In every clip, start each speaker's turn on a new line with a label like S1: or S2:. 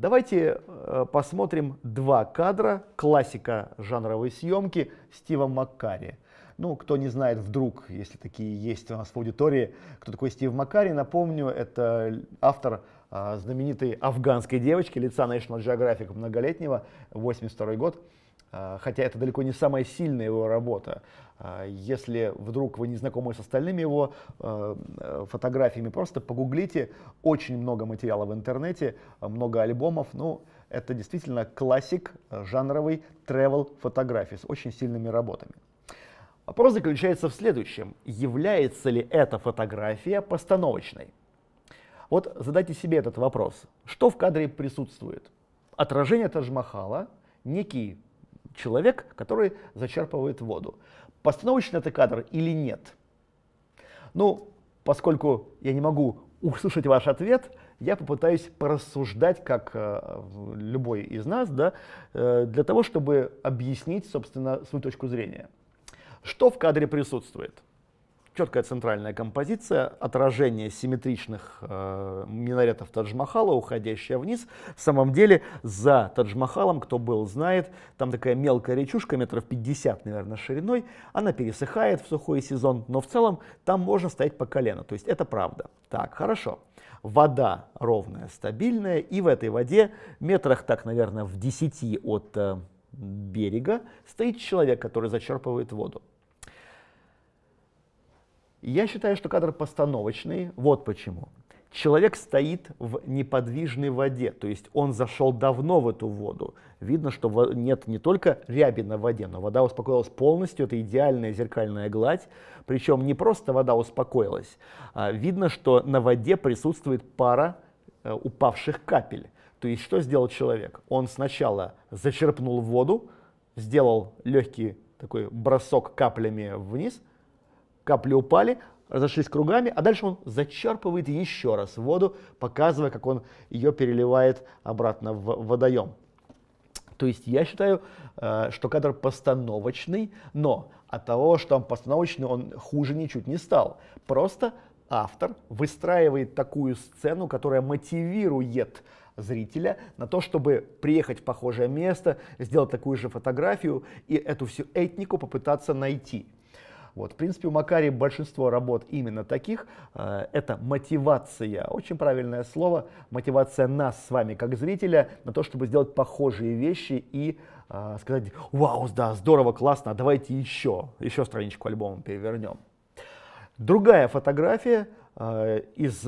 S1: Давайте э, посмотрим два кадра, классика жанровой съемки Стива Маккари. Ну, кто не знает, вдруг, если такие есть у нас в аудитории, кто такой Стив Маккари, напомню, это автор э, знаменитой афганской девочки, лица National Geographic многолетнего, 82 год. А, хотя это далеко не самая сильная его работа. А, если вдруг вы не знакомы с остальными его а, фотографиями, просто погуглите. Очень много материала в интернете, много альбомов. Ну, это действительно классик жанровый travel фотографии с очень сильными работами. Вопрос заключается в следующем. Является ли эта фотография постановочной? Вот задайте себе этот вопрос. Что в кадре присутствует? Отражение Тадж-Махала, некий человек, который зачерпывает воду. Постановочный это кадр или нет? Ну, поскольку я не могу услышать ваш ответ, я попытаюсь порассуждать, как э, любой из нас, да, э, для того, чтобы объяснить, собственно, свою точку зрения. Что в кадре присутствует? четкая центральная композиция, отражение симметричных э, минаретов Тадж-Махала, уходящая вниз. В самом деле за Тадж-Махалом, кто был, знает, там такая мелкая речушка, метров 50, наверное, шириной, она пересыхает в сухой сезон, но в целом там можно стоять по колено, то есть это правда. Так, хорошо. Вода ровная, стабильная, и в этой воде метрах так, наверное, в 10 от э, берега стоит человек, который зачерпывает воду. Я считаю, что кадр постановочный. Вот почему. Человек стоит в неподвижной воде, то есть он зашел давно в эту воду. Видно, что нет не только ряби на воде, но вода успокоилась полностью, это идеальная зеркальная гладь. Причем не просто вода успокоилась, а видно, что на воде присутствует пара э, упавших капель. То есть что сделал человек? Он сначала зачерпнул воду, сделал легкий такой бросок каплями вниз – капли упали, разошлись кругами, а дальше он зачерпывает еще раз воду, показывая, как он ее переливает обратно в водоем. То есть я считаю, э, что кадр постановочный, но от того, что он постановочный, он хуже ничуть не стал. Просто автор выстраивает такую сцену, которая мотивирует зрителя на то, чтобы приехать в похожее место, сделать такую же фотографию и эту всю этнику попытаться найти. Вот, в принципе, у Макари большинство работ именно таких. Э, это мотивация, очень правильное слово, мотивация нас с вами, как зрителя, на то, чтобы сделать похожие вещи и э, сказать, вау, да, здорово, классно, а давайте еще, еще страничку альбома перевернем. Другая фотография э, из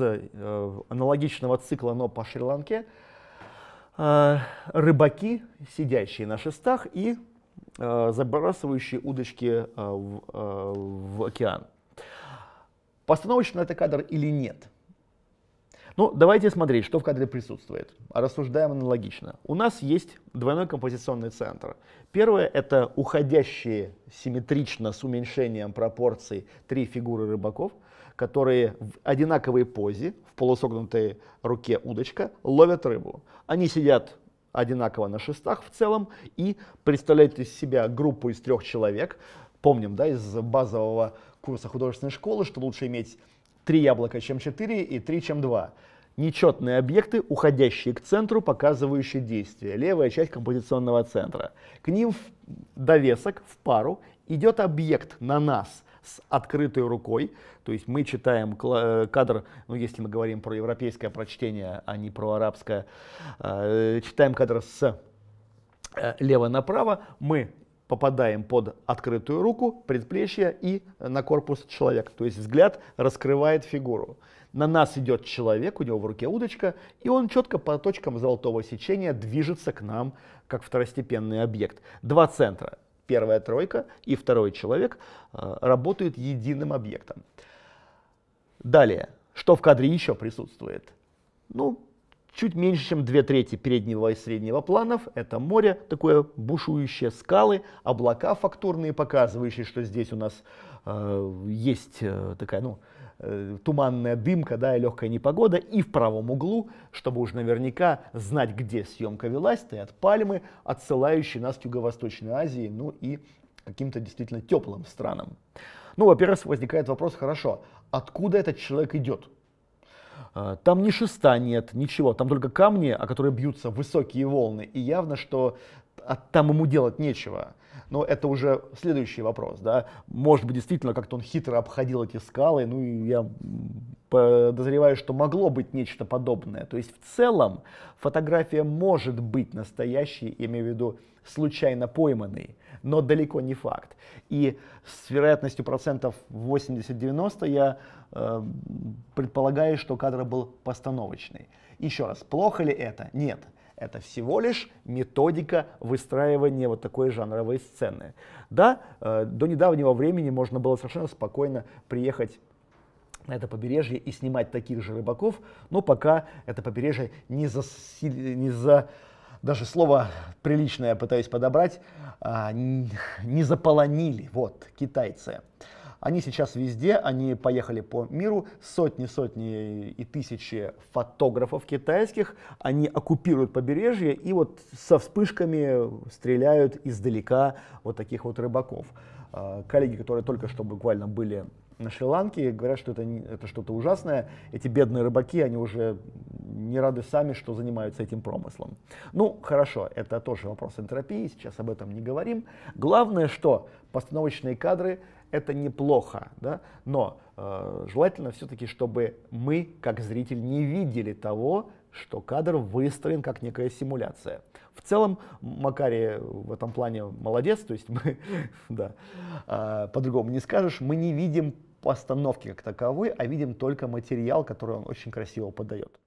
S1: аналогичного цикла, но по Шри-Ланке. рыбаки, сидящие на шестах и Э, забрасывающие удочки э, в, э, в океан. Постановочно это кадр или нет? Ну, давайте смотреть, что в кадре присутствует. Рассуждаем аналогично. У нас есть двойной композиционный центр. Первое — это уходящие симметрично с уменьшением пропорций три фигуры рыбаков, которые в одинаковой позе, в полусогнутой руке удочка, ловят рыбу. Они сидят одинаково на шестах в целом и представляет из себя группу из трех человек. Помним, да, из базового курса художественной школы, что лучше иметь три яблока, чем четыре, и три, чем два. Нечетные объекты, уходящие к центру, показывающие действие, левая часть композиционного центра. К ним в довесок, в пару, идет объект на нас – с открытой рукой. То есть мы читаем э, кадр, ну если мы говорим про европейское прочтение, а не про арабское, э, читаем кадр с э, лево направо, мы попадаем под открытую руку, предплечье и на корпус человека. То есть взгляд раскрывает фигуру. На нас идет человек, у него в руке удочка, и он четко по точкам золотого сечения движется к нам, как второстепенный объект. Два центра первая тройка и второй человек э, работают единым объектом. Далее, что в кадре еще присутствует? Ну, чуть меньше, чем две трети переднего и среднего планов. Это море, такое бушующее скалы, облака фактурные, показывающие, что здесь у нас Э, есть э, такая, ну, э, туманная дымка, да, и легкая непогода, и в правом углу, чтобы уж наверняка знать, где съемка велась, стоят пальмы, отсылающие нас к Юго-Восточной Азии, ну и каким-то действительно теплым странам. Ну, во-первых, возникает вопрос, хорошо, откуда этот человек идет? Там ни шеста нет, ничего, там только камни, о которые бьются высокие волны, и явно, что а, там ему делать нечего но это уже следующий вопрос, да. Может быть, действительно, как-то он хитро обходил эти скалы, ну и я подозреваю, что могло быть нечто подобное. То есть в целом фотография может быть настоящей, я имею в виду случайно пойманной, но далеко не факт. И с вероятностью процентов 80-90 я э, предполагаю, что кадр был постановочный. Еще раз, плохо ли это? Нет. Это всего лишь методика выстраивания вот такой жанровой сцены. Да, э, до недавнего времени можно было совершенно спокойно приехать на это побережье и снимать таких же рыбаков, но пока это побережье не за, не за даже слово приличное пытаюсь подобрать, а, не заполонили, вот, китайцы. Они сейчас везде, они поехали по миру, сотни-сотни и тысячи фотографов китайских, они оккупируют побережье и вот со вспышками стреляют издалека вот таких вот рыбаков. А, коллеги, которые только что буквально были на Шри-Ланке, говорят, что это, это что-то ужасное. Эти бедные рыбаки, они уже не рады сами, что занимаются этим промыслом. Ну, хорошо, это тоже вопрос энтропии, сейчас об этом не говорим. Главное, что постановочные кадры — это неплохо, да? но э, желательно все-таки, чтобы мы, как зритель, не видели того, что кадр выстроен как некая симуляция. В целом Макарий в этом плане молодец, то есть мы, да, э, по-другому не скажешь, мы не видим постановки как таковой, а видим только материал, который он очень красиво подает.